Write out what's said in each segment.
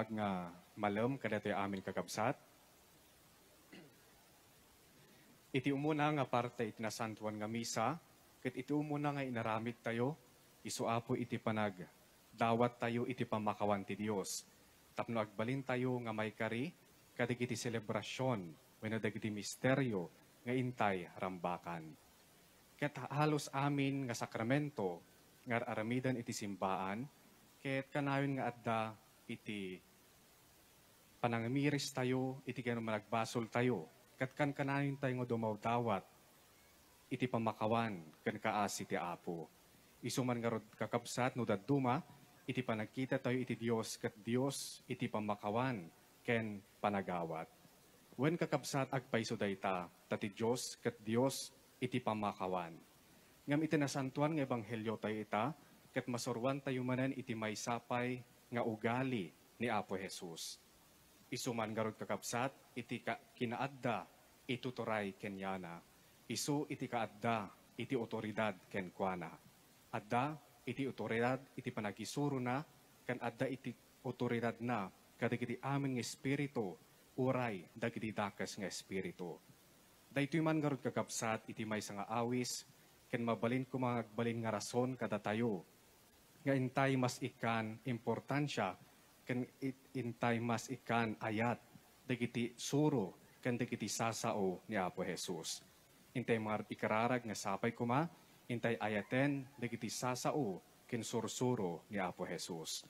bag nga ah, malam kada tayo amin kagabsat. Iti umuna nga parte iti nasantuan nga misa, ket iti umuna nga inaramit tayo, isuapo iti panag, dawat tayo iti pamakawan ti Dios. Tapno agbalin tayo nga may kari, kadig iti selebrasyon, wenno dagiti misteryo, nga intay rambakan. Ket halos amin nga sakramento, nga aramidan iti simbaan, ket kanayon nga adda iti panangamiris tayo, iti gano managbasol tayo, katkan kanayon tayo nga dumawdawat, iti pamakawan, kan kaasi ti apo. Isuman nga rod kakabsat no daduma, iti panagkita tayo iti Dios kat Dios iti pamakawan, ken panagawat. Wen kakabsat agpaiso dayta, tati Dios kat Dios iti pamakawan. Ngam iti nasantuan nga ebanghelyo tayo ita, kat masurwan tayo manan iti may sapay nga ugali ni Apo Jesus isuman garod kakabsat, iti ka, kinaadda, ituturay kenyana. Isu iti kaadda, iti otoridad ken kuana. Adda, iti otoridad, iti panagisuro na, kan adda iti otoridad na, kadagiti amin ng espiritu, uray, dagiti dakas nga espiritu. Daytoy man garod kakabsat, iti may nga awis, ken mabalin kumagbalin nga rason kada tayo, nga intay mas ikan importansya ken it intay mas ikan ayat dagiti suro ken dagiti sasao ni Apo Jesus. Intay mar ikararag nga sapay kuma intay ayaten dagiti sasao ken sursuro ni Apo Jesus.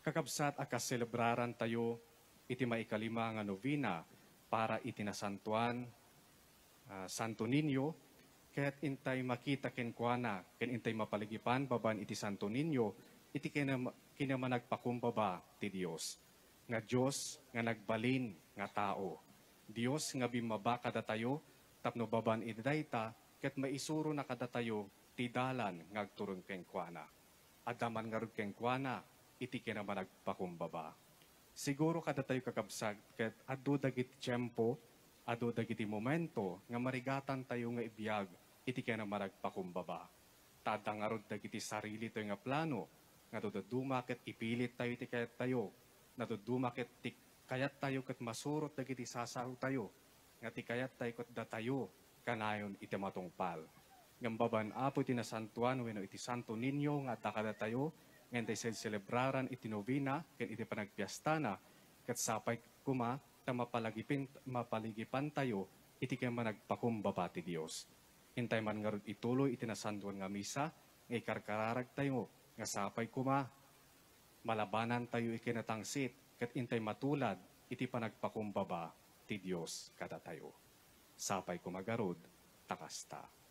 Kakabsat akaselebraran tayo iti maikalima nga novena para itinasantuan uh, ah, Santo Niño ket intay makita ken kuana ken intay mapaligipan baban iti Santo Niño iti kinam, kinamanagpakumbaba ti Dios nga Dios nga nagbalin nga tao. Dios nga bimaba kada tayo tapno baban idayta ket maisuro na kada tayo ti dalan nga agturon kengkuana. Adaman nga rod kengkuana iti kinamanagpakumbaba. Siguro kada tayo kakabsag ket addo dagiti tiempo adu dagiti momento nga marigatan tayo nga ibiyag iti kaya na maragpakumbaba. Tadang dagiti sarili to nga plano nga nadududumakit ipilit tayo ti kayat tayo, nadudumakit ti kayat tayo kat masurot dagiti sasaw tayo, nga ti kayat tayo kat datayo, kanayon iti matungpal. Ngambaban apo iti nasantuan wenno iti santo ninyo nga takada tayo, nga iti celebraran iti novena, ken iti panagpiastana, kat sapay kuma, ta mapalagipin, mapaligipan tayo, iti kay managpakumbaba ti Dios. Hintay man nga ituloy iti nasantuan nga misa, nga ikarkararag tayo, nga sapay kuma, malabanan tayo ikinatangsit, kat intay matulad, iti panagpakumbaba, ti Dios kada tayo. Sapay kumagarod, takasta.